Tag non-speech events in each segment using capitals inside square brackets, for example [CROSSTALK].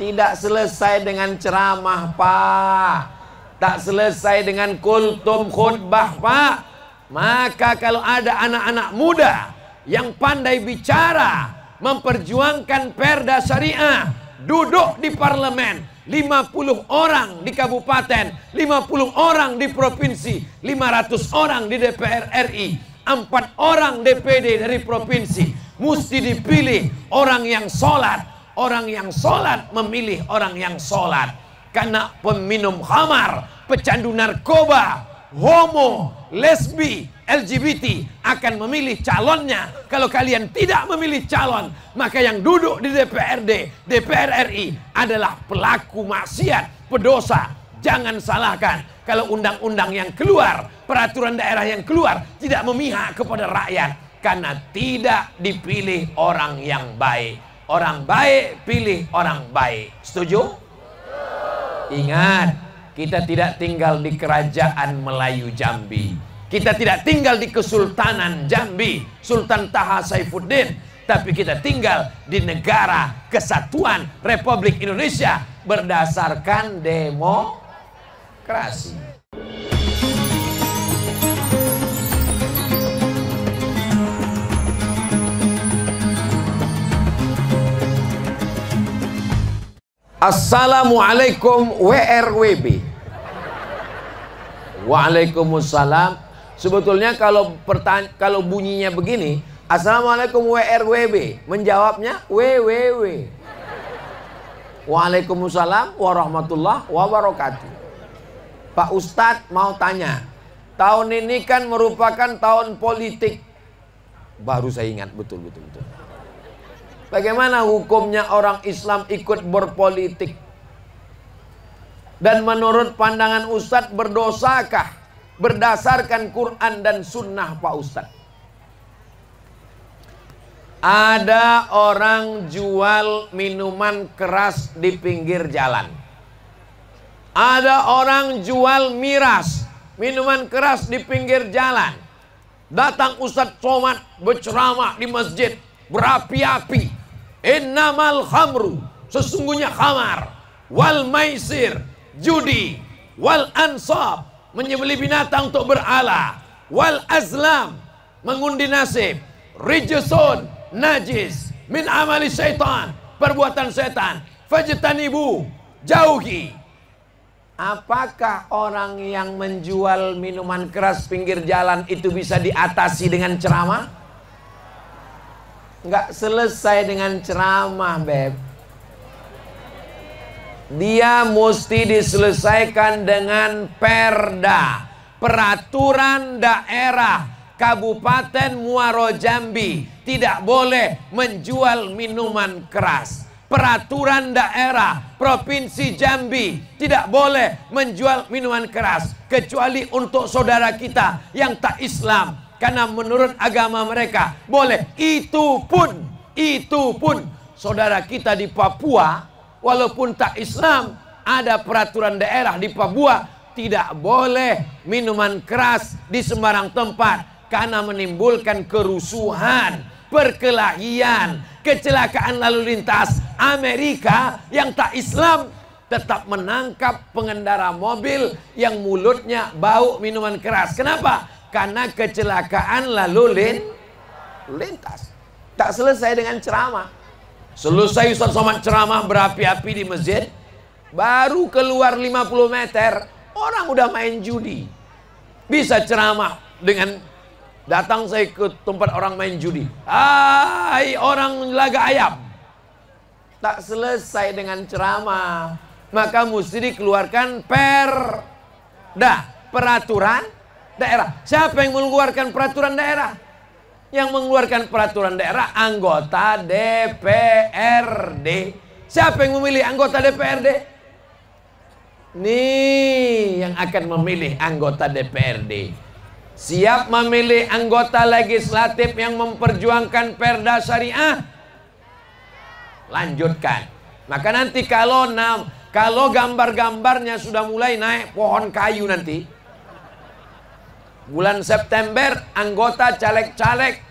Tidak selesai dengan ceramah, Pak. Tak selesai dengan kultum khutbah, Pak. Maka kalau ada anak-anak muda yang pandai bicara, memperjuangkan perda syariah, duduk di parlemen, 50 orang di kabupaten, 50 orang di provinsi, 500 orang di DPR RI, 4 orang DPD dari provinsi. Mesti dipilih orang yang sholat, orang yang sholat memilih orang yang sholat. Karena peminum khamar, pecandu narkoba, homo, lesbi, LGBT akan memilih calonnya. Kalau kalian tidak memilih calon, maka yang duduk di DPRD, DPR RI adalah pelaku maksiat, pedosa. Jangan salahkan kalau undang-undang yang keluar, peraturan daerah yang keluar tidak memihak kepada rakyat karena tidak dipilih orang yang baik orang baik pilih orang baik. Setuju? Ingat, kita tidak tinggal di kerajaan Melayu Jambi. Kita tidak tinggal di Kesultanan Jambi, Sultan Taha Saifuddin, tapi kita tinggal di negara kesatuan Republik Indonesia berdasarkan demokrasi. Assalamualaikum WRWB. Waalaikumsalam. Sebetulnya kalau pertanya, kalau bunyinya begini, Assalamualaikum WRWB, menjawabnya WWW. Waalaikumsalam warahmatullah wabarakatuh. Pak Ustadz mau tanya, tahun ini kan merupakan tahun politik. Baru saya ingat betul betul betul. Bagaimana hukumnya orang Islam ikut berpolitik? Dan menurut pandangan Ustadz berdosakah berdasarkan Quran dan Sunnah Pak Ustadz? Ada orang jual minuman keras di pinggir jalan. Ada orang jual miras, minuman keras di pinggir jalan. Datang Ustadz Somad berceramah di masjid berapi-api Innamal khamru sesungguhnya khamar wal maisir judi wal ansab menyembelih binatang untuk berala wal azlam mengundi nasib rijusun najis min amali syaitan perbuatan setan ibu jauhi Apakah orang yang menjual minuman keras pinggir jalan itu bisa diatasi dengan ceramah? nggak selesai dengan ceramah, Beb. Dia mesti diselesaikan dengan perda, peraturan daerah Kabupaten Muaro Jambi tidak boleh menjual minuman keras. Peraturan daerah Provinsi Jambi tidak boleh menjual minuman keras kecuali untuk saudara kita yang tak Islam, karena menurut agama mereka boleh. Itu pun, itu pun saudara kita di Papua walaupun tak Islam ada peraturan daerah di Papua tidak boleh minuman keras di sembarang tempat karena menimbulkan kerusuhan, perkelahian, kecelakaan lalu lintas. Amerika yang tak Islam tetap menangkap pengendara mobil yang mulutnya bau minuman keras. Kenapa? karena kecelakaan lalu lintas. Tak selesai dengan ceramah. Selesai Ustaz Somad ceramah berapi-api di masjid, baru keluar 50 meter, orang udah main judi. Bisa ceramah dengan datang saya ke tempat orang main judi. Hai orang laga ayam. Tak selesai dengan ceramah maka mesti dikeluarkan perda peraturan daerah. Siapa yang mengeluarkan peraturan daerah? Yang mengeluarkan peraturan daerah anggota DPRD. Siapa yang memilih anggota DPRD? Nih yang akan memilih anggota DPRD. Siap memilih anggota legislatif yang memperjuangkan perda syariah? Lanjutkan. Maka nanti kalau kalau gambar-gambarnya sudah mulai naik pohon kayu nanti, Bulan September anggota caleg-caleg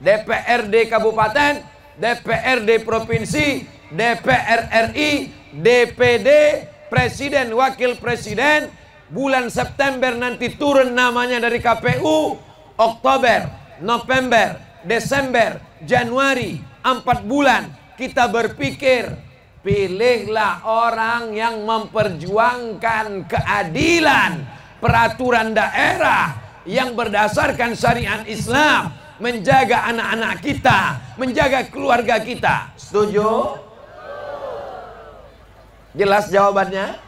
DPRD Kabupaten, DPRD Provinsi, DPR RI, DPD, Presiden, Wakil Presiden. Bulan September nanti turun namanya dari KPU. Oktober, November, Desember, Januari, empat bulan kita berpikir Pilihlah orang yang memperjuangkan keadilan, peraturan daerah, yang berdasarkan syariat Islam menjaga anak-anak kita, menjaga keluarga kita. Setuju? Jelas jawabannya?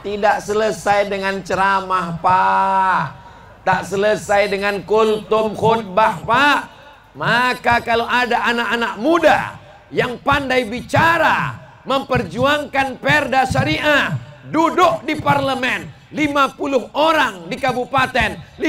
Tidak selesai dengan ceramah, Pak. Tak selesai dengan kultum khutbah, Pak. Maka kalau ada anak-anak muda yang pandai bicara, memperjuangkan perda syariah, duduk di parlemen, 50 orang di kabupaten, 50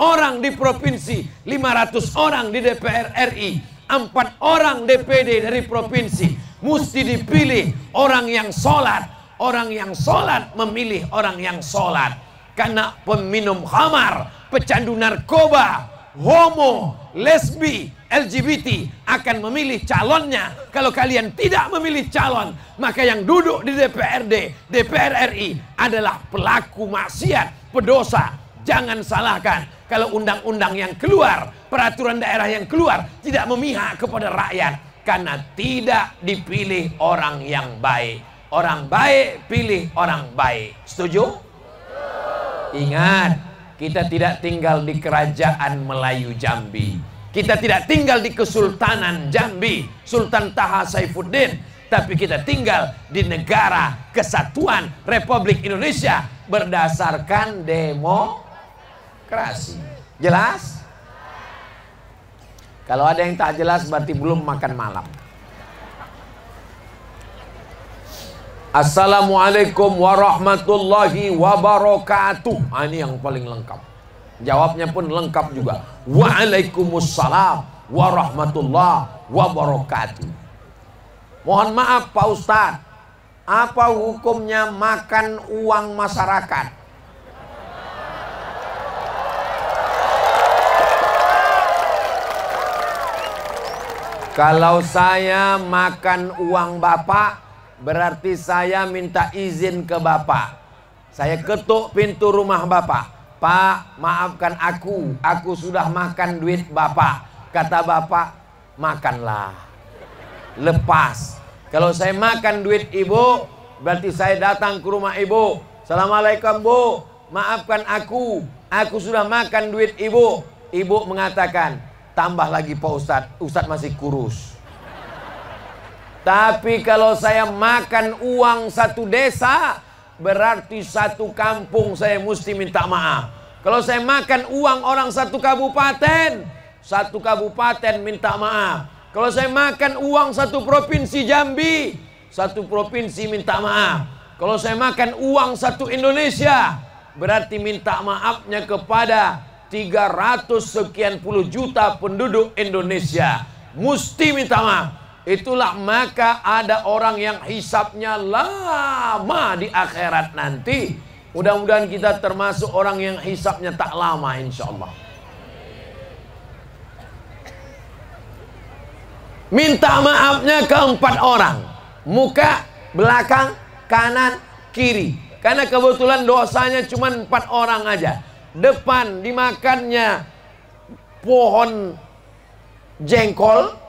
orang di provinsi, 500 orang di DPR RI, 4 orang DPD dari provinsi. Mesti dipilih orang yang sholat. Orang yang sholat memilih orang yang sholat. Karena peminum khamar, pecandu narkoba, homo, lesbi, LGBT akan memilih calonnya. Kalau kalian tidak memilih calon, maka yang duduk di DPRD, DPR RI adalah pelaku maksiat, pedosa. Jangan salahkan kalau undang-undang yang keluar, peraturan daerah yang keluar tidak memihak kepada rakyat karena tidak dipilih orang yang baik. Orang baik pilih orang baik. Setuju? Ingat, kita tidak tinggal di kerajaan Melayu Jambi. Kita tidak tinggal di Kesultanan Jambi, Sultan Taha Saifuddin, tapi kita tinggal di negara kesatuan Republik Indonesia berdasarkan demokrasi. Jelas? Kalau ada yang tak jelas berarti belum makan malam. Assalamualaikum warahmatullahi wabarakatuh. Nah, ini yang paling lengkap. Jawabnya pun lengkap juga. Waalaikumsalam warahmatullah wabarakatuh. Mohon maaf Pak Ustaz. Apa hukumnya makan uang masyarakat? Kalau saya makan uang Bapak, berarti saya minta izin ke Bapak. Saya ketuk pintu rumah Bapak. Pak, maafkan aku. Aku sudah makan duit Bapak. Kata Bapak, makanlah. Lepas. Kalau saya makan duit Ibu, berarti saya datang ke rumah Ibu. Assalamualaikum Bu, maafkan aku. Aku sudah makan duit Ibu. Ibu mengatakan, tambah lagi Pak Ustadz. Ustadz masih kurus. Tapi kalau saya makan uang satu desa, berarti satu kampung saya mesti minta maaf. Kalau saya makan uang orang satu kabupaten, satu kabupaten minta maaf. Kalau saya makan uang satu provinsi Jambi, satu provinsi minta maaf. Kalau saya makan uang satu Indonesia, berarti minta maafnya kepada 300 sekian puluh juta penduduk Indonesia. Mesti minta maaf. Itulah maka ada orang yang hisapnya lama di akhirat nanti. Mudah-mudahan kita termasuk orang yang hisapnya tak lama insya Allah. Minta maafnya ke empat orang. Muka, belakang, kanan, kiri. Karena kebetulan dosanya cuma empat orang aja. Depan dimakannya pohon jengkol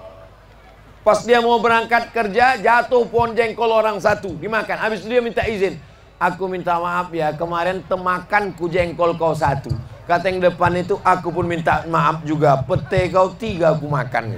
Pas dia mau berangkat kerja, jatuh pohon jengkol orang satu, dimakan. Habis itu dia minta izin. Aku minta maaf ya, kemarin temakan ku jengkol kau satu. Kata yang depan itu, aku pun minta maaf juga. Pete kau tiga aku makan.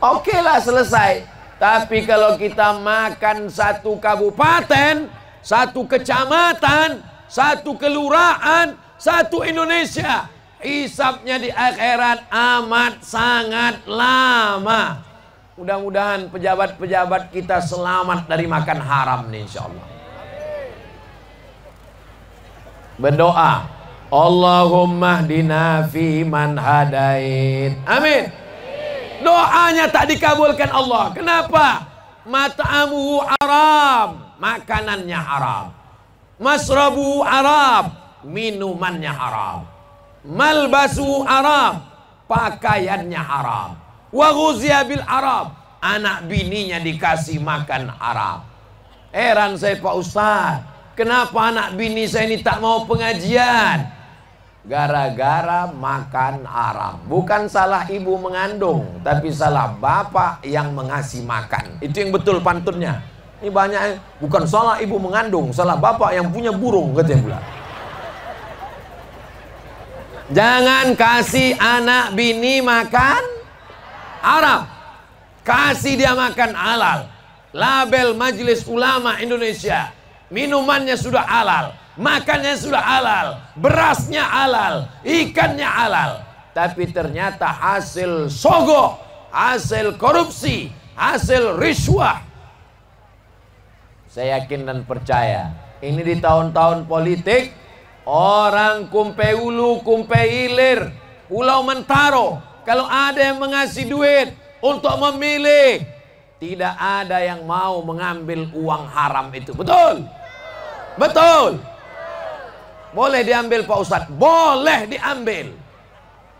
Oke lah selesai. Tapi kalau kita makan satu kabupaten, satu kecamatan, satu kelurahan, satu Indonesia. Isapnya di akhirat amat sangat lama. Mudah-mudahan pejabat-pejabat kita selamat dari makan haram nih insya Allah. Berdoa. Allahumma dina fi man hadain. Amin. Doanya tak dikabulkan Allah. Kenapa? Mata'amu haram. Makanannya haram. Masrabu haram. Minumannya haram. Malbasu Arab, pakaiannya Arab. Wa bil Arab, anak bininya dikasih makan Arab. Heran saya Pak Ustaz, kenapa anak bini saya ini tak mau pengajian? Gara-gara makan Arab. Bukan salah ibu mengandung, tapi salah bapak yang mengasih makan. Itu yang betul pantunnya. Ini banyak eh, bukan salah ibu mengandung, salah bapak yang punya burung katanya pula. Jangan kasih anak bini makan Arab. Kasih dia makan halal. Label Majelis Ulama Indonesia. Minumannya sudah halal. Makannya sudah halal. Berasnya halal. Ikannya halal. Tapi ternyata hasil sogo. Hasil korupsi. Hasil riswah. Saya yakin dan percaya. Ini di tahun-tahun politik Orang kumpai ulu, kumpai ilir. Pulau Mentaro. Kalau ada yang mengasih duit untuk memilih. Tidak ada yang mau mengambil uang haram itu. Betul? Betul? Boleh diambil Pak Ustadz? Boleh diambil.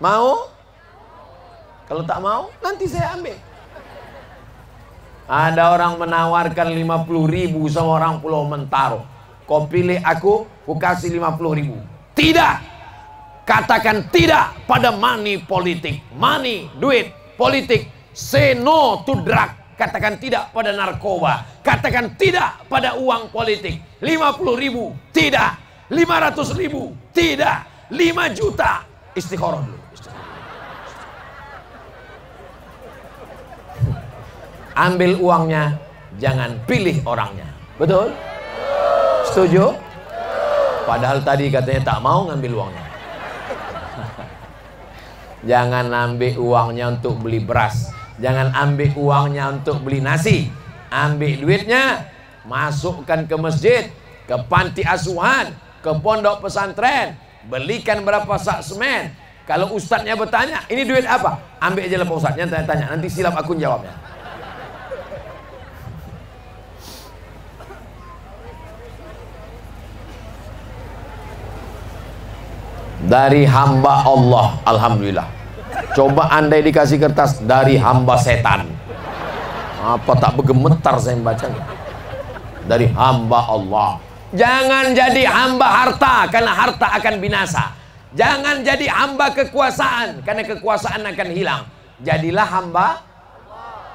Mau? Kalau tak mau, nanti saya ambil. Ada orang menawarkan 50 ribu sama orang Pulau Mentaro. Kau pilih aku, ku kasih 50 ribu. Tidak. Katakan tidak pada money politik. Money, duit, politik. Say no to drug. Katakan tidak pada narkoba. Katakan tidak pada uang politik. 50 ribu, tidak. 500 ribu, tidak. 5 juta. Istiqoroh dulu. Ambil uangnya, jangan pilih orangnya. Betul? Setuju? Padahal tadi katanya tak mau ngambil uangnya. Jangan ambil uangnya untuk beli beras. Jangan ambil uangnya untuk beli nasi. Ambil duitnya, masukkan ke masjid, ke panti asuhan, ke pondok pesantren. Belikan berapa sak semen. Kalau ustadznya bertanya, ini duit apa? Ambil aja lah ustadznya, tanya-tanya. Nanti silap aku jawabnya. dari hamba Allah alhamdulillah coba andai dikasih kertas dari hamba setan apa tak bergemetar saya membaca? dari hamba Allah jangan jadi hamba harta karena harta akan binasa jangan jadi hamba kekuasaan karena kekuasaan akan hilang jadilah hamba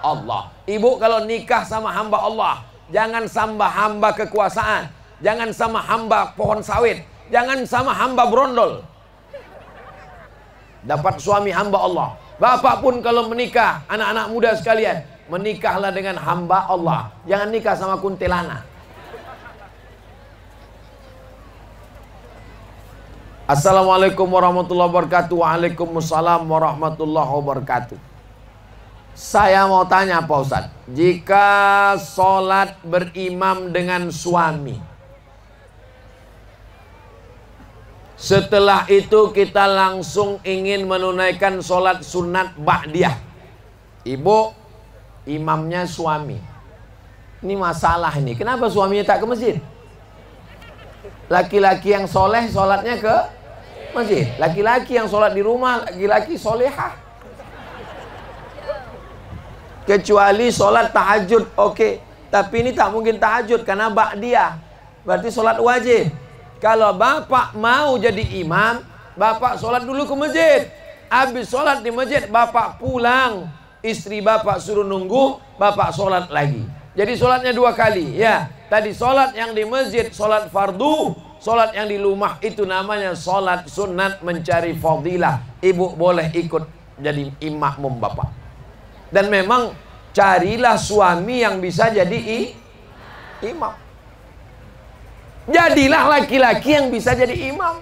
Allah ibu kalau nikah sama hamba Allah jangan sama hamba kekuasaan jangan sama hamba pohon sawit jangan sama hamba brondol dapat suami hamba Allah. Bapak pun kalau menikah, anak-anak muda sekalian, menikahlah dengan hamba Allah. Jangan nikah sama kuntilanak. Assalamualaikum warahmatullahi wabarakatuh. Waalaikumsalam warahmatullahi wabarakatuh. Saya mau tanya Pak Ustadz, jika sholat berimam dengan suami, Setelah itu kita langsung ingin menunaikan sholat sunat ba'diyah. Ibu, imamnya suami. Ini masalah ini. Kenapa suaminya tak ke masjid? Laki-laki yang soleh sholatnya ke masjid. Laki-laki yang sholat di rumah, laki-laki solehah. Kecuali sholat tahajud, oke. Okay. Tapi ini tak mungkin tahajud karena ba'diyah. Berarti sholat wajib. Kalau bapak mau jadi imam, bapak sholat dulu ke masjid. Habis sholat di masjid, bapak pulang. Istri bapak suruh nunggu, bapak sholat lagi. Jadi sholatnya dua kali. Ya, tadi sholat yang di masjid, sholat fardu. Sholat yang di rumah itu namanya sholat sunat mencari fadilah. Ibu boleh ikut jadi imam bapak. Dan memang carilah suami yang bisa jadi imam. Jadilah laki-laki yang bisa jadi imam.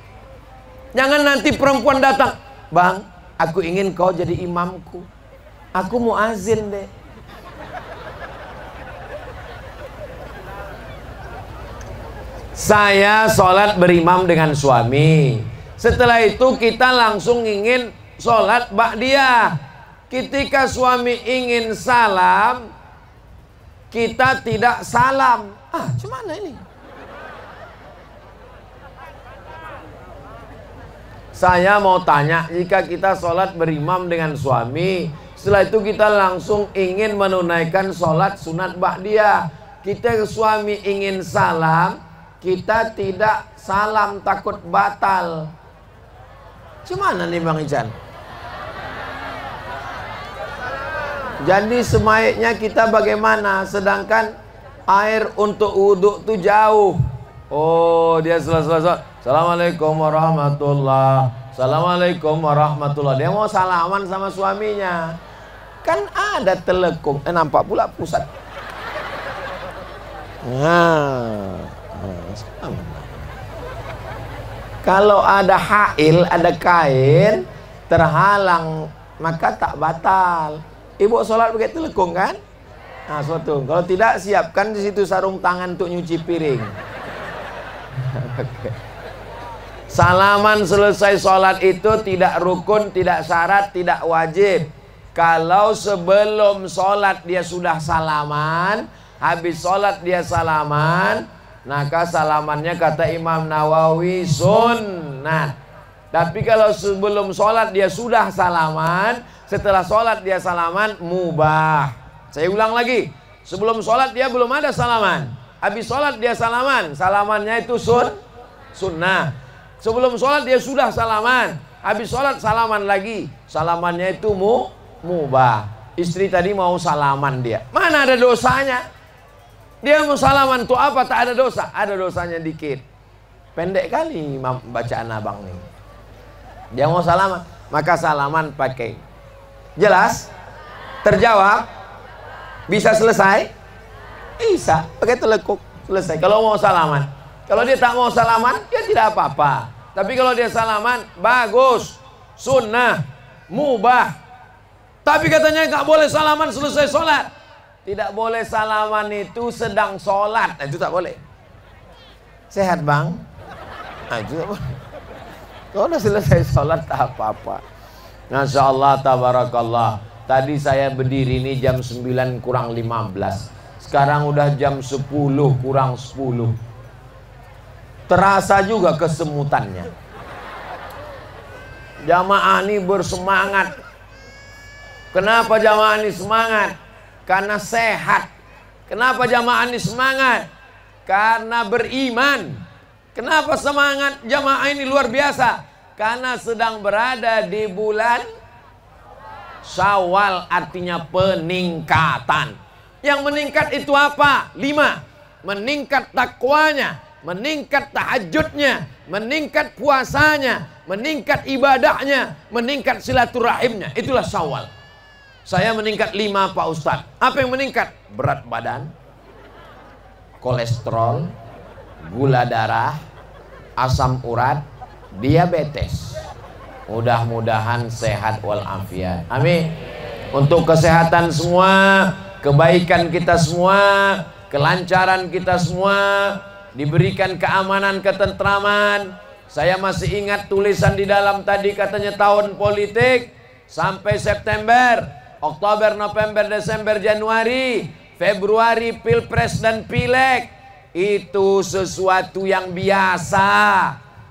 Jangan nanti perempuan datang, "Bang, aku ingin kau jadi imamku. Aku mau azin deh." Saya sholat berimam dengan suami. Setelah itu kita langsung ingin sholat dia Ketika suami ingin salam, kita tidak salam. Ah, cuman ini? Saya mau tanya, jika kita sholat berimam dengan suami, setelah itu kita langsung ingin menunaikan sholat sunat dia. Kita suami ingin salam, kita tidak salam takut batal. Gimana nih Bang Ijan. Jadi semaiknya kita bagaimana? Sedangkan air untuk wudhu tuh jauh. Oh, dia selesai-selesai. Assalamualaikum warahmatullah. Assalamualaikum warahmatullah. Dia mau salaman sama suaminya. Kan ada telekung, Eh nampak pula pusat. Nah, kalau ada hail, ada kain terhalang maka tak batal. Ibu sholat pakai telekung kan? Nah, suatu. Kalau tidak siapkan di situ sarung tangan untuk nyuci piring. [LAUGHS] okay. Salaman selesai sholat itu tidak rukun, tidak syarat, tidak wajib. Kalau sebelum sholat dia sudah salaman, habis sholat dia salaman, maka salamannya kata Imam Nawawi sunnah. Tapi kalau sebelum sholat dia sudah salaman, setelah sholat dia salaman mubah. Saya ulang lagi, sebelum sholat dia belum ada salaman, habis sholat dia salaman, salamannya itu sun, sunnah. Sebelum sholat dia sudah salaman. Habis sholat salaman lagi. Salamannya itu mu mubah. Istri tadi mau salaman dia. Mana ada dosanya? Dia mau salaman tuh apa? Tak ada dosa. Ada dosanya dikit. Pendek kali bacaan abang nih. Dia mau salaman. Maka salaman pakai. Jelas? Terjawab? Bisa selesai? Bisa. Pakai telekuk. Selesai. Kalau mau salaman. Kalau dia tak mau salaman, dia ya tidak apa-apa. Tapi kalau dia salaman, bagus, sunnah, mubah. Tapi katanya nggak boleh salaman selesai sholat. Tidak boleh salaman itu sedang sholat. Nah, itu tak boleh. Sehat bang? Nah, itu tak boleh. Kalau udah selesai sholat tak apa-apa. Masya Allah, tabarakallah. Tadi saya berdiri ini jam 9 kurang 15. Sekarang udah jam 10 kurang 10 terasa juga kesemutannya. Jamaah ini bersemangat. Kenapa jamaah ini semangat? Karena sehat. Kenapa jamaah ini semangat? Karena beriman. Kenapa semangat jamaah ini luar biasa? Karena sedang berada di bulan Syawal artinya peningkatan. Yang meningkat itu apa? Lima. Meningkat takwanya, meningkat tahajudnya, meningkat puasanya, meningkat ibadahnya, meningkat silaturahimnya. Itulah sawal. Saya meningkat lima Pak Ustadz. Apa yang meningkat? Berat badan, kolesterol, gula darah, asam urat, diabetes. Mudah-mudahan sehat walafiat. Amin. Untuk kesehatan semua, kebaikan kita semua, kelancaran kita semua, diberikan keamanan, ketentraman. Saya masih ingat tulisan di dalam tadi katanya tahun politik sampai September, Oktober, November, Desember, Januari, Februari, Pilpres dan Pileg. Itu sesuatu yang biasa.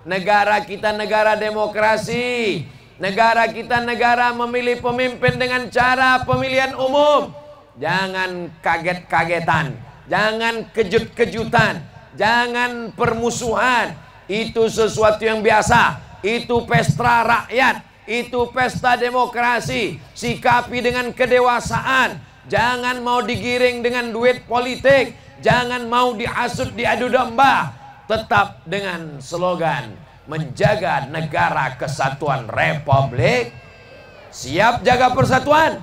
Negara kita negara demokrasi. Negara kita negara memilih pemimpin dengan cara pemilihan umum. Jangan kaget-kagetan. Jangan kejut-kejutan jangan permusuhan. Itu sesuatu yang biasa. Itu pesta rakyat, itu pesta demokrasi. Sikapi dengan kedewasaan. Jangan mau digiring dengan duit politik, jangan mau diasut diadu domba. Tetap dengan slogan menjaga negara kesatuan Republik. Siap jaga persatuan?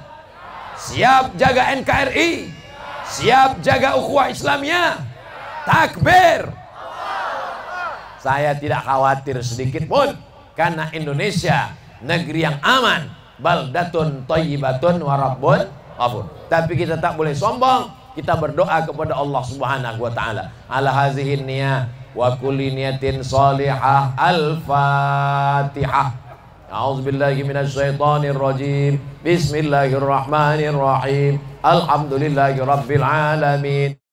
Siap jaga NKRI? Siap jaga ukhuwah Islamnya? Takbir. Saya tidak khawatir sedikit pun karena Indonesia negeri yang aman, baldatun thayyibatun wa rabbun Tapi kita tak boleh sombong, kita berdoa kepada Allah Subhanahu wa taala. Ala hazihin wa kulli niyatin salihah. Al-Fatihah. أعوذ بالله من الشيطان الرجيم بسم الله الرحمن الرحيم الحمد لله رب العالمين